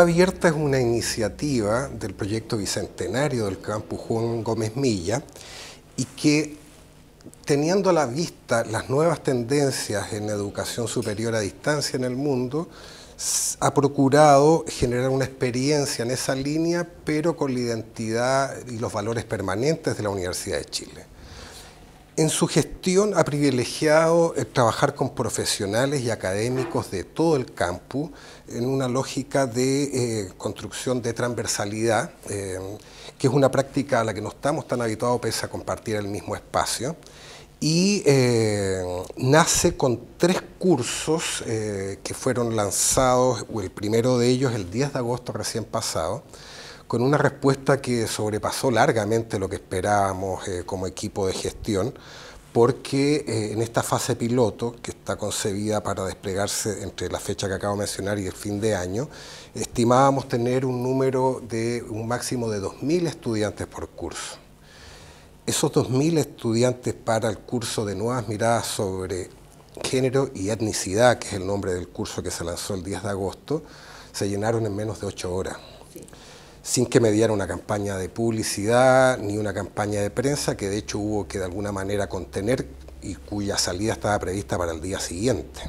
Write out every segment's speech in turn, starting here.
Abierta es una iniciativa del proyecto bicentenario del campus Juan Gómez Milla y que teniendo a la vista las nuevas tendencias en educación superior a distancia en el mundo, ha procurado generar una experiencia en esa línea, pero con la identidad y los valores permanentes de la Universidad de Chile. En su gestión ha privilegiado eh, trabajar con profesionales y académicos de todo el campus en una lógica de eh, construcción de transversalidad, eh, que es una práctica a la que no estamos tan habituados pese a compartir el mismo espacio. Y nace con tres cursos que fueron lanzados, el primero de ellos el 10 de agosto recién pasado, con una respuesta que sobrepasó largamente lo que esperábamos eh, como equipo de gestión, porque eh, en esta fase piloto, que está concebida para desplegarse entre la fecha que acabo de mencionar y el fin de año, estimábamos tener un número de un máximo de 2.000 estudiantes por curso. Esos 2.000 estudiantes para el curso de Nuevas Miradas sobre Género y Etnicidad, que es el nombre del curso que se lanzó el 10 de agosto, se llenaron en menos de 8 horas sin que mediara una campaña de publicidad ni una campaña de prensa, que de hecho hubo que de alguna manera contener y cuya salida estaba prevista para el día siguiente.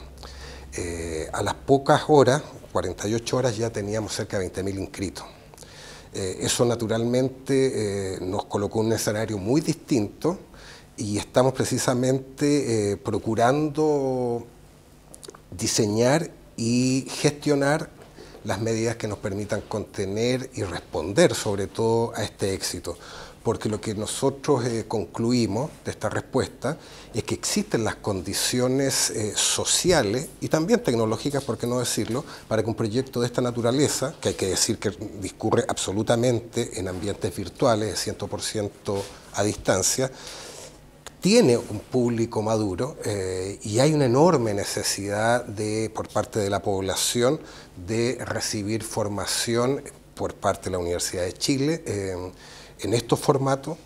Eh, a las pocas horas, 48 horas, ya teníamos cerca de 20.000 inscritos. Eh, eso naturalmente eh, nos colocó un escenario muy distinto y estamos precisamente procurando diseñar y gestionar las medidas que nos permitan contener y responder sobre todo a este éxito. Porque lo que nosotros eh, concluimos de esta respuesta es que existen las condiciones eh, sociales y también tecnológicas, por qué no decirlo, para que un proyecto de esta naturaleza, que hay que decir que discurre absolutamente en ambientes virtuales, 100% a distancia, tiene un público maduro eh, y hay una enorme necesidad de, por parte de la población de recibir formación por parte de la Universidad de Chile eh, en estos formatos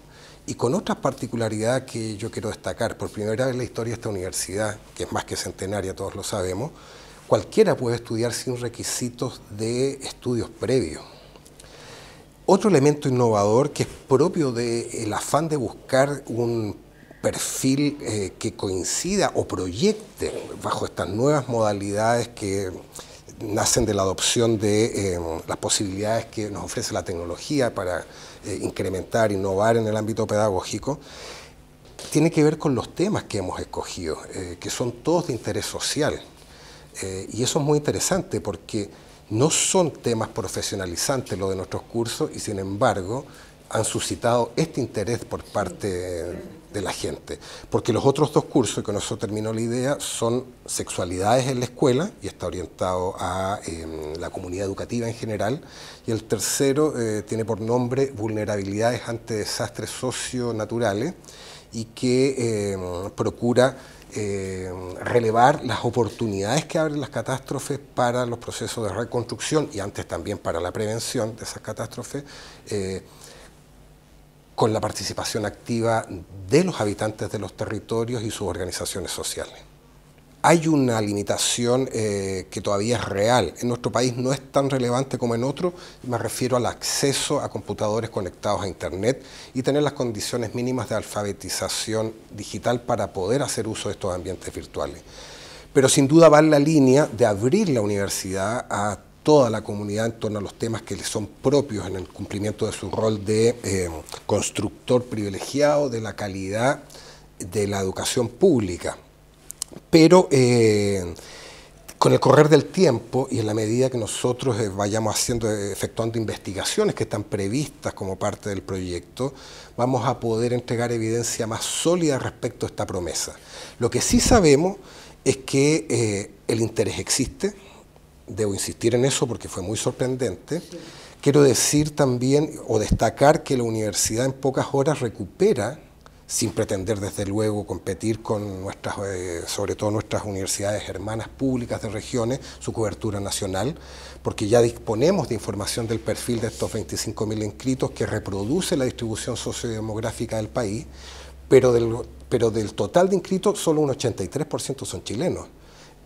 y con otra particularidad que yo quiero destacar. Por primera vez en la historia de esta universidad, que es más que centenaria, todos lo sabemos, cualquiera puede estudiar sin requisitos de estudios previos. Otro elemento innovador que es propio del afán de buscar un perfil eh, que coincida o proyecte bajo estas nuevas modalidades que nacen de la adopción de eh, las posibilidades que nos ofrece la tecnología para eh, incrementar, innovar en el ámbito pedagógico, tiene que ver con los temas que hemos escogido, que son todos de interés social. y eso es muy interesante porque no son temas profesionalizantes lo de nuestros cursos y sin embargo han suscitado este interés por parte de la gente. Porque los otros dos cursos, y con eso terminó la idea, son sexualidades en la escuela, y está orientado a em, la comunidad educativa en general, y el tercero eh, tiene por nombre vulnerabilidades ante desastres naturales... y que em, procura em, relevar las oportunidades que abren las catástrofes para los procesos de reconstrucción y antes también para la prevención de esas catástrofes, eh, con la participación activa de los habitantes de los territorios y sus organizaciones sociales. Hay una limitación eh, que todavía es real. En nuestro país no es tan relevante como en otros. Me refiero al acceso a computadores conectados a Internet y tener las condiciones mínimas de alfabetización digital para poder hacer uso de estos ambientes virtuales. Pero sin duda va en la línea de abrir la universidad a toda la comunidad en torno a los temas que le son propios en el cumplimiento de su rol de eh, constructor privilegiado de la calidad de la educación pública. Pero eh, con el correr del tiempo y en la medida que nosotros eh, vayamos haciendo, efectuando investigaciones que están previstas como parte del proyecto, vamos a poder entregar evidencia más sólida respecto a esta promesa. Lo que sí sabemos es que el interés existe, debo insistir en eso porque fue muy sorprendente. Quiero decir también o destacar que la universidad en pocas horas recupera, sin pretender desde luego competir con nuestras, eh, sobre todo nuestras universidades hermanas públicas de regiones, su cobertura nacional, porque ya disponemos de información del perfil de estos 25.000 inscritos que reproduce la distribución sociodemográfica del país, pero del, pero del total de inscritos solo un 83% son chilenos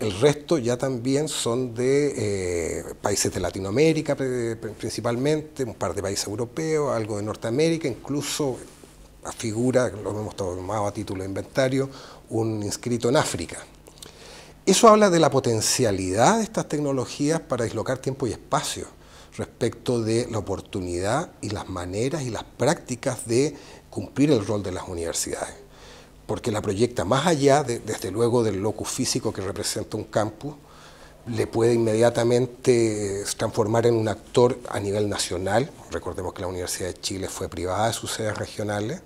el resto ya también son de eh, países de Latinoamérica principalmente, un par de países europeos, algo de Norteamérica, incluso a figura, lo hemos tomado a título de inventario, un inscrito en África. Eso habla de la potencialidad de estas tecnologías para dislocar tiempo y espacio respecto de la oportunidad y las maneras y las prácticas de cumplir el rol de las universidades porque la proyecta más allá, desde luego, del locus físico que representa un campus, le puede inmediatamente transformar en un actor a nivel nacional, recordemos que la Universidad de Chile fue privada de sus sedes regionales,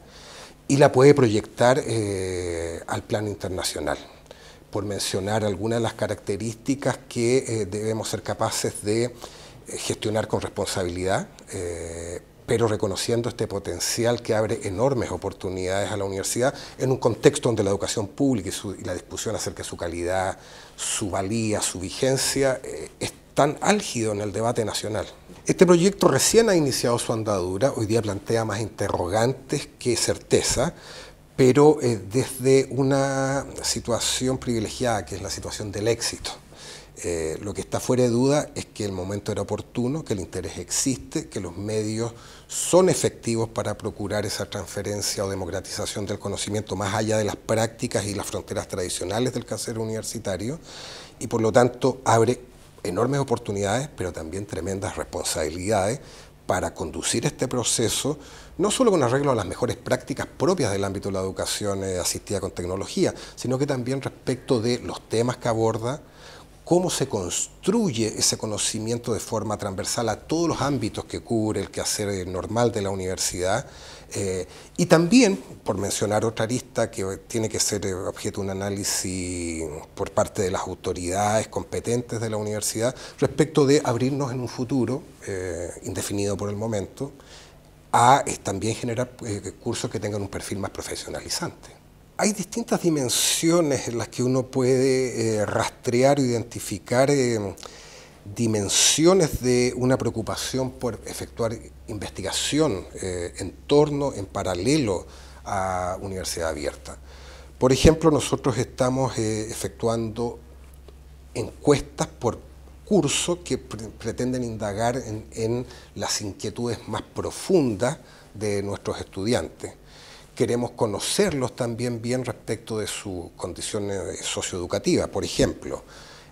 y la puede proyectar eh, al plano internacional, por mencionar algunas de las características que eh, debemos ser capaces de eh, gestionar con responsabilidad pero reconociendo este potencial que abre enormes oportunidades a la universidad en un contexto donde la educación pública y, la discusión acerca de su calidad, su valía, su vigencia, están eh, es tan álgido en el debate nacional. Este proyecto recién ha iniciado su andadura, hoy día plantea más interrogantes que certeza, pero eh, desde una situación privilegiada, que es la situación del éxito lo que está fuera de duda es que el momento era oportuno, que el interés existe, que los medios son efectivos para procurar esa transferencia o democratización del conocimiento más allá de las prácticas y las fronteras tradicionales del quehacer universitario y por lo tanto abre enormes oportunidades, pero también tremendas responsabilidades para conducir este proceso, no solo con arreglo a las mejores prácticas propias del ámbito de la educación eh, asistida con tecnología, sino que también respecto de los temas que aborda, cómo se construye ese conocimiento de forma transversal a todos los ámbitos que cubre el quehacer eh, normal de la universidad. Eh, y también, por mencionar otra arista que tiene que ser eh, objeto de un análisis por parte de las autoridades competentes de la universidad, respecto de abrirnos en un futuro, indefinido por el momento, a también generar cursos que tengan un perfil más profesionalizante hay distintas dimensiones en las que uno puede eh, rastrear o identificar eh, dimensiones de una preocupación por efectuar investigación eh, en torno, en paralelo a Universidad Abierta. Por ejemplo, nosotros estamos efectuando encuestas por curso que pretenden indagar en las inquietudes más profundas de nuestros estudiantes queremos conocerlos también bien respecto de su condición socioeducativas. Por ejemplo,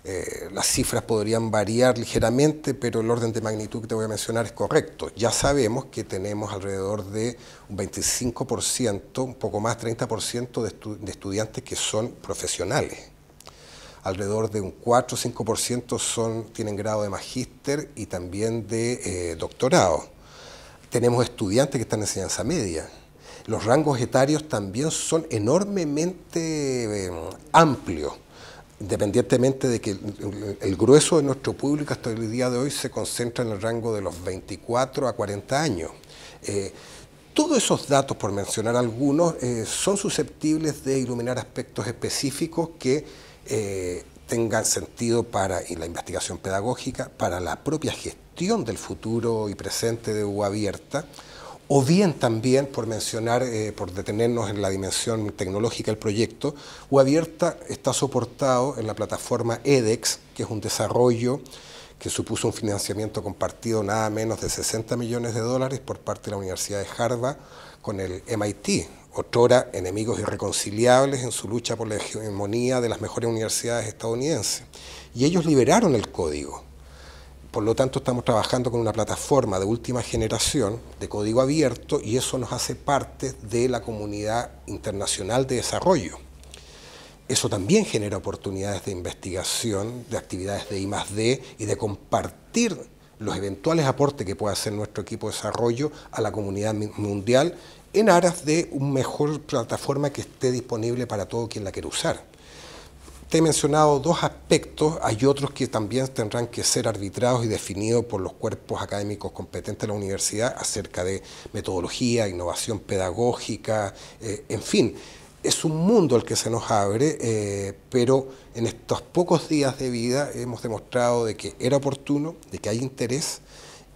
eh, las cifras podrían variar ligeramente, pero el orden de magnitud que te voy a mencionar es correcto. Ya sabemos que tenemos alrededor de un 25%, un poco más, 30% de, de estudiantes que son profesionales. Alrededor de un 4 o 5% son, tienen grado de magíster y también de eh, doctorado. Tenemos estudiantes que están en enseñanza media los rangos etarios también son enormemente eh, amplios independientemente de que el, grueso de nuestro público hasta el día de hoy se concentra en el rango de los 24 a 40 años. Eh, todos esos datos, por mencionar algunos, eh, son susceptibles de iluminar aspectos específicos que tengan sentido para la investigación pedagógica, para la propia gestión del futuro y presente de U Abierta, o bien también, por mencionar, eh, por detenernos en la dimensión tecnológica del proyecto, UAbierta está soportado en la plataforma EDEX, que es un desarrollo que supuso un financiamiento compartido nada menos de 60 millones de dólares por parte de la Universidad de Harvard con el MIT, otrora enemigos irreconciliables en su lucha por la hegemonía de las mejores universidades estadounidenses. Y ellos liberaron el código por lo tanto, estamos trabajando con una plataforma de última generación de código abierto y eso nos hace parte de la comunidad internacional de desarrollo. Eso también genera oportunidades de investigación, de actividades de I+D y de compartir los eventuales aportes que pueda hacer nuestro equipo de desarrollo a la comunidad mundial en aras de una mejor plataforma que esté disponible para todo quien la quiera usar he mencionado dos aspectos, hay otros que también tendrán que ser arbitrados y definidos por los cuerpos académicos competentes de la universidad acerca de metodología, innovación pedagógica, eh, en fin. Es un mundo el que se nos abre, eh, pero en estos pocos días de vida hemos demostrado de que era oportuno, de que hay interés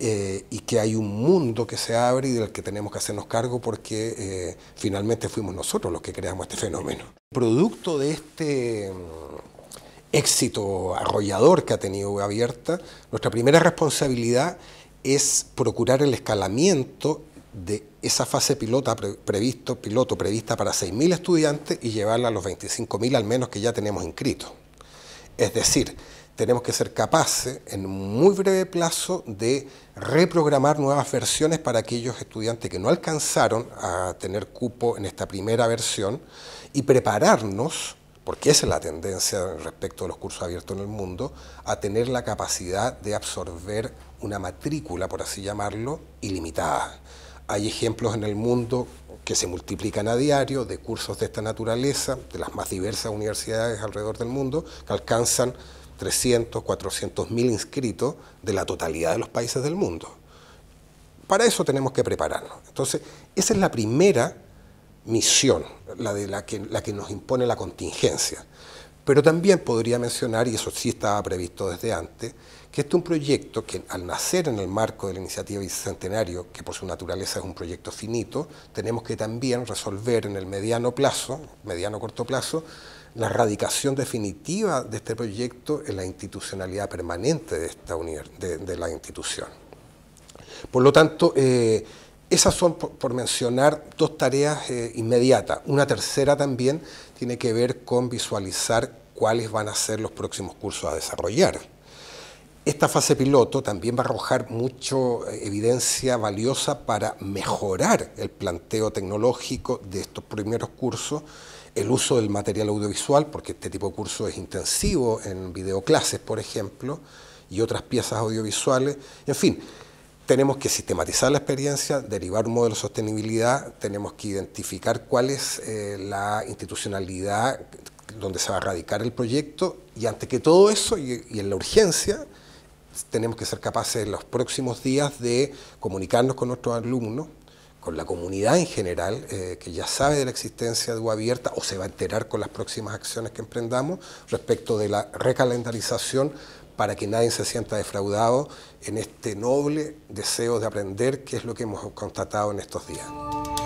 eh, y que hay un mundo que se abre y del que tenemos que hacernos cargo porque finalmente fuimos nosotros los que creamos este fenómeno. Producto de este mm, éxito arrollador que ha tenido Abierta, nuestra primera responsabilidad es procurar el escalamiento de esa fase pilota previsto, piloto prevista para 6.000 estudiantes y llevarla a los 25.000 al menos que ya tenemos inscritos. Es decir, tenemos que ser capaces en muy breve plazo de reprogramar nuevas versiones para aquellos estudiantes que no alcanzaron a tener cupo en esta primera versión y prepararnos, porque esa es la tendencia respecto a los cursos abiertos en el mundo, a tener la capacidad de absorber una matrícula, por así llamarlo, ilimitada. Hay ejemplos en el mundo que se multiplican a diario de cursos de esta naturaleza, de las más diversas universidades alrededor del mundo, que alcanzan 300, 400 mil inscritos de la totalidad de los países del mundo. Para eso tenemos que prepararnos. Entonces, esa es la primera misión, la, de la, que, la que nos impone la contingencia. Pero también podría mencionar, y eso sí estaba previsto desde antes, que este es un proyecto que al nacer en el marco de la iniciativa Bicentenario, que por su naturaleza es un proyecto finito, tenemos que también resolver en el mediano plazo, mediano corto plazo, la radicación definitiva de este proyecto en la institucionalidad permanente de, esta de, de la institución. Por lo tanto, eh, esas son, por, mencionar, dos tareas eh, inmediatas. Una tercera también tiene que ver con visualizar cuáles van a ser los próximos cursos a desarrollar. Esta fase piloto también va a arrojar mucha eh, evidencia valiosa para mejorar el planteo tecnológico de estos primeros cursos, el uso del material audiovisual, porque este tipo de curso es intensivo en videoclases, por ejemplo, y otras piezas audiovisuales, en fin, tenemos que sistematizar la experiencia, derivar un modelo de sostenibilidad, tenemos que identificar cuál es eh, la institucionalidad donde se va a radicar el proyecto y ante que todo eso y, en la urgencia, tenemos que ser capaces en los próximos días de comunicarnos con nuestros alumnos, con la comunidad en general, eh, que ya sabe de la existencia de UABierta Abierta o se va a enterar con las próximas acciones que emprendamos respecto de la recalendarización para que nadie se sienta defraudado en este noble deseo de aprender, que es lo que hemos constatado en estos días.